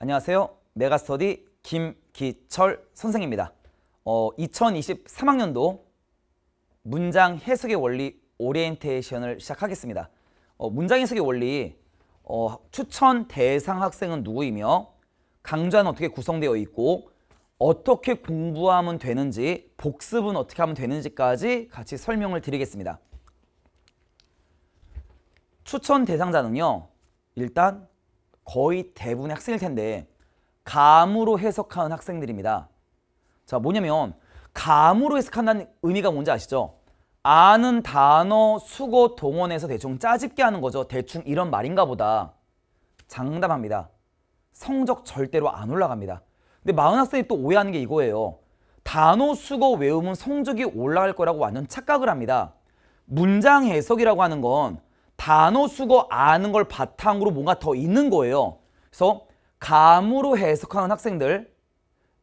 안녕하세요. 메가스터디 김기철 선생입니다. 어, 2023학년도 문장 해석의 원리 오리엔테이션을 시작하겠습니다. 어, 문장 해석의 원리 어, 추천 대상 학생은 누구이며 강좌는 어떻게 구성되어 있고 어떻게 공부하면 되는지 복습은 어떻게 하면 되는지까지 같이 설명을 드리겠습니다. 추천 대상자는요. 일단 거의 대부분의 학생일 텐데 감으로 해석하는 학생들입니다. 자 뭐냐면 감으로 해석한다는 의미가 뭔지 아시죠? 아는 단어 수거 동원해서 대충 짜집게 하는 거죠. 대충 이런 말인가 보다. 장담합니다. 성적 절대로 안 올라갑니다. 근데 많은 학생이 또 오해하는 게 이거예요. 단어 수거 외우면 성적이 올라갈 거라고 완전 착각을 합니다. 문장 해석이라고 하는 건 단어 수거 아는 걸 바탕으로 뭔가 더 있는 거예요. 그래서 감으로 해석하는 학생들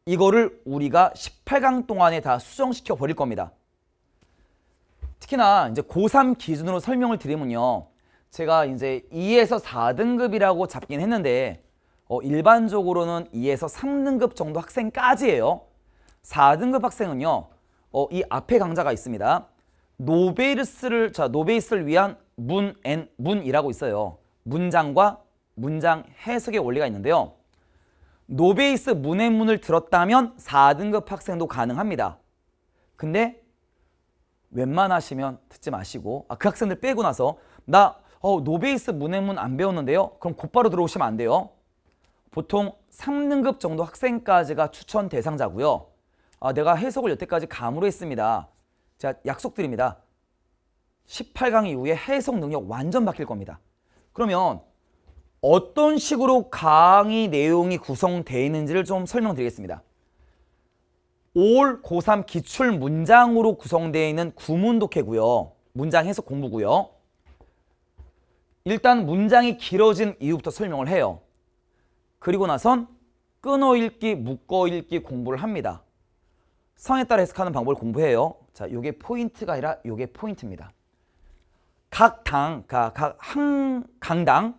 이거를 우리가 18강 동안에 다 수정시켜 버릴 겁니다. 특히나 이제 고3 기준으로 설명을 드리면요. 제가 이제 2에서 4등급이라고 잡긴 했는데 어, 일반적으로는 2에서 3등급 정도 학생까지예요. 4등급 학생은요. 어, 이 앞에 강좌가 있습니다. 노베이스를 자, 노베이스를 위한 문, 앤, 문이라고 있어요. 문장과 문장 해석의 원리가 있는데요. 노베이스 문의 문을 들었다면 4등급 학생도 가능합니다. 근데 웬만하시면 듣지 마시고 아, 그 학생들 빼고 나서 나 어, 노베이스 문의 문안 배웠는데요. 그럼 곧바로 들어오시면 안 돼요. 보통 3등급 정도 학생까지가 추천 대상자고요. 아, 내가 해석을 여태까지 감으로 했습니다. 제가 약속드립니다. 18강 이후에 해석 능력 완전 바뀔 겁니다. 그러면 어떤 식으로 강의 내용이 구성되어 있는지를 좀 설명드리겠습니다. 올 고3 기출 문장으로 구성되어 있는 구문독해고요. 문장 해석 공부고요. 일단 문장이 길어진 이유부터 설명을 해요. 그리고 나선 끊어 읽기, 묶어 읽기 공부를 합니다. 성에 따라 해석하는 방법을 공부해요. 자, 요게 포인트가 아니라 요게 포인트입니다. 각 당, 그러니까 각, 한, 강당,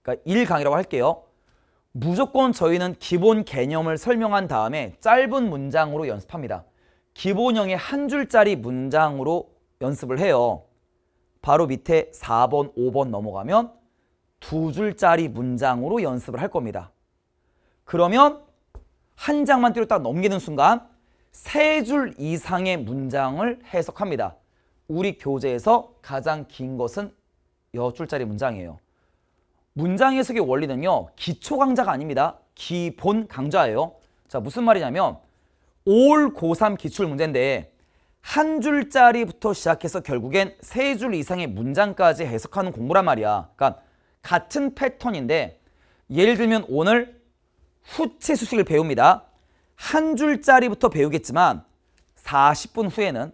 그러니까 1강이라고 할게요. 무조건 저희는 기본 개념을 설명한 다음에 짧은 문장으로 연습합니다. 기본형의 한 줄짜리 문장으로 연습을 해요. 바로 밑에 4번, 5번 넘어가면 두 줄짜리 문장으로 연습을 할 겁니다. 그러면 한 장만 띄로 딱 넘기는 순간 세 줄 이상의 문장을 해석합니다. 우리 교재에서 가장 긴 것은 여줄짜리 문장이에요. 문장 해석의 원리는요. 기초 강좌가 아닙니다. 기본 강좌예요. 자 무슨 말이냐면 올 고3 기출 문제인데 한 줄짜리부터 시작해서 결국엔 세 줄 이상의 문장까지 해석하는 공부란 말이야. 그러니까 같은 패턴인데 예를 들면 오늘 후체 수식을 배웁니다. 한 줄짜리부터 배우겠지만 40분 후에는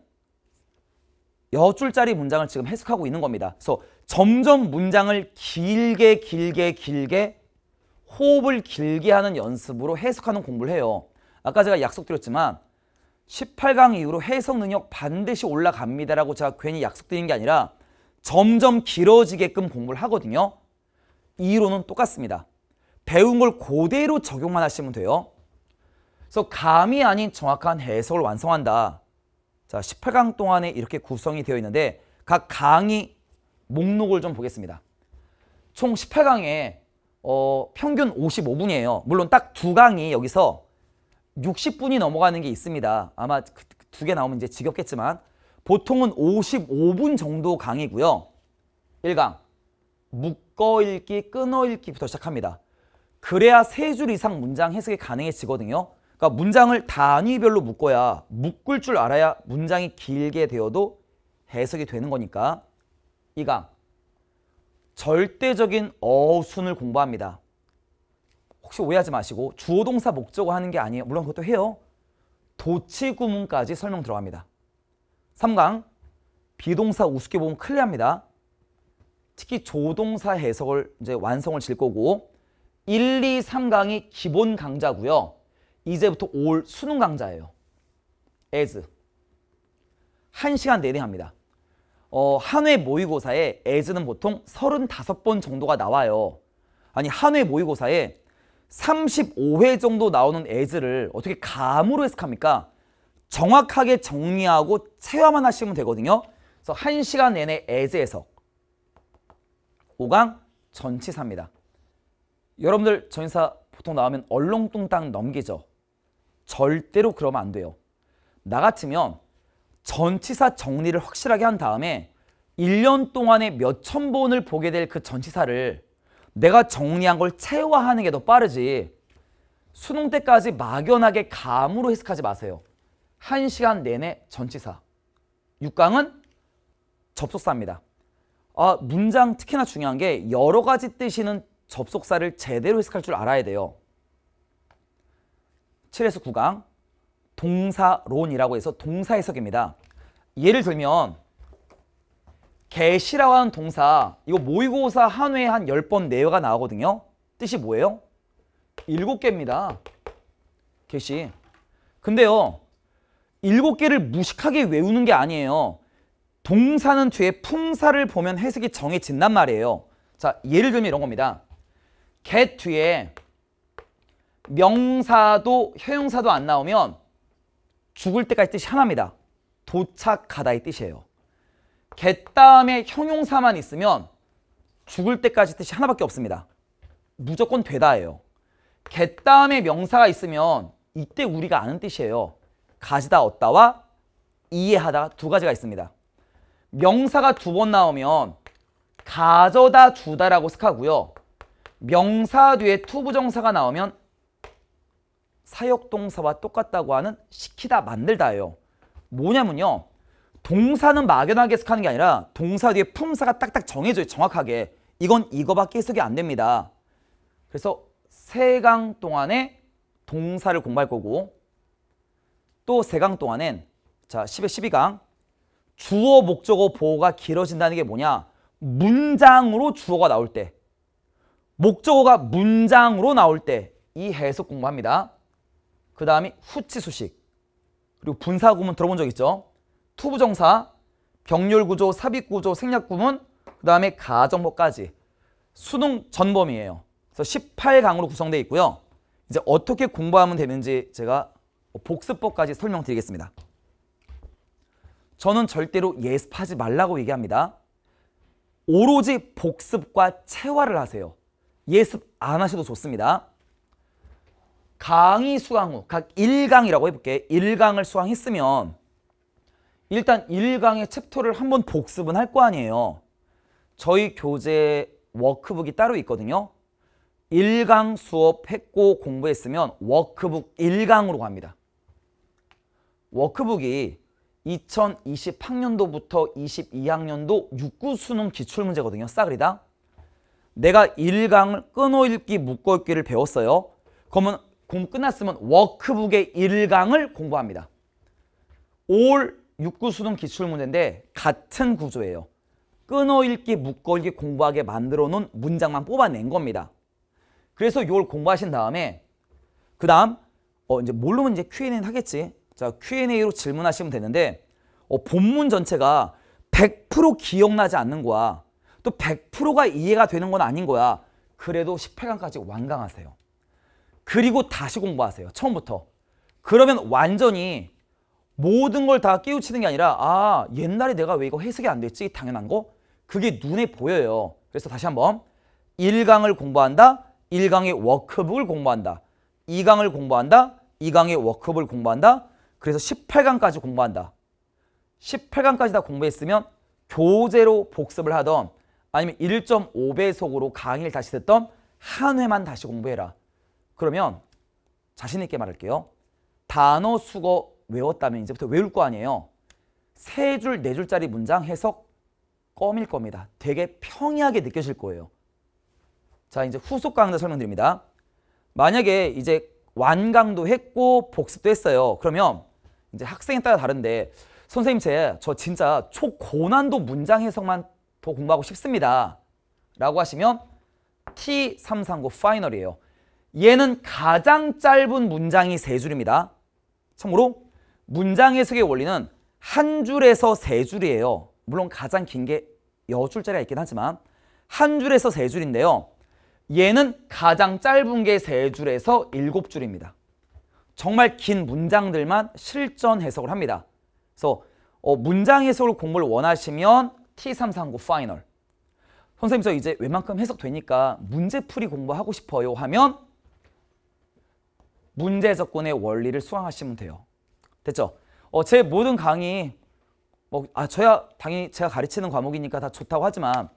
몇 줄짜리 문장을 지금 해석하고 있는 겁니다. 그래서 점점 문장을 길게 길게 길게 호흡을 길게 하는 연습으로 해석하는 공부를 해요. 아까 제가 약속드렸지만 18강 이후로 해석 능력 반드시 올라갑니다라고 제가 괜히 약속드린 게 아니라 점점 길어지게끔 공부를 하거든요. 이론은 똑같습니다. 배운 걸 그대로 적용만 하시면 돼요. 그래서 감이 아닌 정확한 해석을 완성한다. 자, 18강 동안에 이렇게 구성이 되어 있는데 각 강의 목록을 좀 보겠습니다. 총 18강에 어, 평균 55분이에요. 물론 딱 두 강이 여기서 60분이 넘어가는 게 있습니다. 아마 그, 그 두개 나오면 이제 지겹겠지만 보통은 55분 정도 강이고요 1강 묶어 읽기, 끊어 읽기부터 시작합니다. 그래야 세 줄 이상 문장 해석이 가능해지거든요. 그러니까 문장을 단위별로 묶어야 묶을 줄 알아야 문장이 길게 되어도 해석이 되는 거니까 이 강 절대적인 어순을 공부합니다. 혹시 오해하지 마시고 주어 동사 목적어 하는 게 아니에요. 물론 그것도 해요. 도치 구문까지 설명 들어갑니다. 3강 비동사 우습게 보면 클리합니다. 특히 조동사 해석을 이제 완성을 질 거고 1, 2, 3강이 기본 강좌고요. 이제부터 올 수능 강좌예요. as 한시간 내내 합니다. 어, 한회 모의고사에 as는 보통 35번 정도가 나와요. 아니 한 회 모의고사에 35회 정도 나오는 as를 어떻게 감으로 해석합니까? 정확하게 정리하고 체화만 하시면 되거든요. 그래서 한시간 내내 as 해석 5강 전치사입니다. 여러분들 전치사 보통 나오면 얼렁뚱땅 넘기죠. 절대로 그러면 안 돼요. 나 같으면 전치사 정리를 확실하게 한 다음에 1년 동안에 몇천 번을 보게 될 그 전치사를 내가 정리한 걸 체화하는 게 더 빠르지 수능 때까지 막연하게 감으로 해석하지 마세요. 1시간 내내 전치사. 6강은 접속사입니다. 아, 문장 특히나 중요한 게 여러 가지 뜻이는 있 접속사를 제대로 해석할 줄 알아야 돼요. 7에서 9강 동사론이라고 해서 동사 해석입니다. 예를 들면 개시라고 하는 동사 이거 모의고사 한 회에 한 10번 내외가 나오거든요. 뜻이 뭐예요? 7개입니다. 개시. 근데요. 7개를 무식하게 외우는 게 아니에요. 동사는 뒤에 풍사를 보면 해석이 정해진단 말이에요. 자, 예를 들면 이런 겁니다. get 뒤에 명사도 형용사도 안 나오면 죽을 때까지 뜻이 하나입니다. 도착하다의 뜻이에요. g 다음에 형용사만 있으면 죽을 때까지 뜻이 하나밖에 없습니다. 무조건 되다예요. g 다음에 명사가 있으면 이때 우리가 아는 뜻이에요. 가지다 얻다와 이해하다 두 가지가 있습니다. 명사가 두 번 나오면 가져다 주다라고 쓱하고요. 명사 뒤에 투부정사가 나오면 사역동사와 똑같다고 하는 시키다 만들다예요. 뭐냐면요. 동사는 막연하게 해석하는 게 아니라 동사 뒤에 품사가 딱딱 정해져요. 정확하게. 이건 이거밖에 해석이 안 됩니다. 그래서 세강 동안에 동사를 공부할 거고 또 세강 동안엔 자 10의 12강 주어 목적어 보호가 길어진다는 게 뭐냐 문장으로 주어가 나올 때 목적어가 문장으로 나올 때 이 해석 공부합니다. 그 다음이 후치 수식 그리고 분사 구문 들어본 적 있죠? 투부정사, 병렬구조, 삽입구조, 생략구문 그 다음에 가정법까지 수능 전범이에요. 그래서 18강으로 구성되어 있고요. 이제 어떻게 공부하면 되는지 제가 복습법까지 설명드리겠습니다. 저는 절대로 예습하지 말라고 얘기합니다. 오로지 복습과 체화를 하세요. 예습 안 하셔도 좋습니다. 강의 수강 후 각 1강이라고 해볼게. 요 1강을 수강했으면 일단 1강의 챕터를 한번 복습은 할 거 아니에요. 저희 교재 워크북이 따로 있거든요. 1강 수업했고 공부했으면 워크북 1강으로 갑니다. 워크북이 2020학년도부터 22학년도 6구 수능 기출문제거든요. 싸그리다. 내가 1강을 끊어읽기, 묶어읽기를 배웠어요. 그러면 공부 끝났으면 워크북의 1강을 공부합니다. 올 6구 수능 기출문제인데 같은 구조예요. 끊어읽기, 묶어읽기 공부하게 만들어 놓은 문장만 뽑아낸 겁니다. 그래서 이걸 공부하신 다음에 그 다음 어 이제 모르면 이제 Q&A는 하겠지. 자 Q&A로 질문하시면 되는데 어 본문 전체가 100% 기억나지 않는 거야. 또 100%가 이해가 되는 건 아닌 거야. 그래도 10회강까지 완강하세요. 그리고 다시 공부하세요. 처음부터. 그러면 완전히 모든 걸 다 깨우치는 게 아니라 아 옛날에 내가 왜 이거 해석이 안 됐지? 당연한 거? 그게 눈에 보여요. 그래서 다시 한번 1강을 공부한다. 1강의 워크북을 공부한다. 2강을 공부한다. 2강의 워크북을 공부한다. 그래서 18강까지 공부한다. 18강까지 다 공부했으면 교재로 복습을 하던 아니면 1.5배속으로 강의를 다시 듣던 한 회만 다시 공부해라. 그러면 자신 있게 말할게요. 단어 수거 외웠다면 이제부터 외울 거 아니에요. 세 줄, 네 줄짜리 문장 해석 껌일 겁니다. 되게 평이하게 느껴질 거예요. 자, 이제 후속 강의 설명드립니다. 만약에 이제 완강도 했고 복습도 했어요. 그러면 이제 학생에 따라 다른데 선생님 제 저 진짜 초고난도 문장 해석만 더 공부하고 싶습니다. 라고 하시면 T339 파이널이에요. 얘는 가장 짧은 문장이 세 줄입니다. 참고로 문장 해석의 원리는 한 줄에서 세 줄이에요. 물론 가장 긴 게 여줄짜리가 있긴 하지만 한 줄에서 세 줄인데요. 얘는 가장 짧은 게 세 줄에서 일곱 줄입니다. 정말 긴 문장들만 실전 해석을 합니다. 그래서 어, 문장 해석을 공부를 원하시면 T339 파이널 선생님 저 이제 웬만큼 해석되니까 문제풀이 공부하고 싶어요 하면 문제 해석권의 원리를 수강하시면 돼요. 됐죠? 어, 제 모든 강의 뭐, 아, 저야 당연히 제가 가르치는 과목이니까 다 좋다고 하지만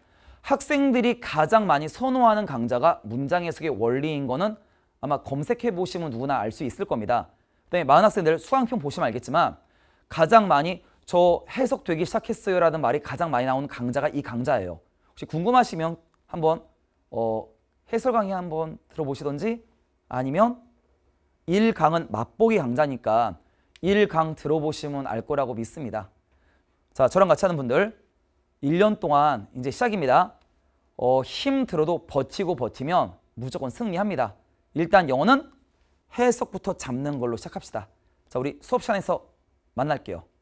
학생들이 가장 많이 선호하는 강좌가 문장 해석의 원리인 거는 아마 검색해 보시면 누구나 알 수 있을 겁니다. 그다음에 많은 학생들 수강평 보시면 알겠지만 가장 많이 저 해석되기 시작했어요라는 말이 가장 많이 나오는 강좌가 이 강좌예요. 혹시 궁금하시면 한번 어, 해설 강의 한번 들어보시던지 아니면 1강은 맛보기 강좌니까 1강 들어보시면 알 거라고 믿습니다. 자, 저랑 같이 하는 분들 1년 동안 이제 시작입니다. 어, 힘 들어도 버티고 버티면 무조건 승리합니다. 일단 영어는 해석부터 잡는 걸로 시작합시다. 자, 우리 수업 시간에서 만날게요.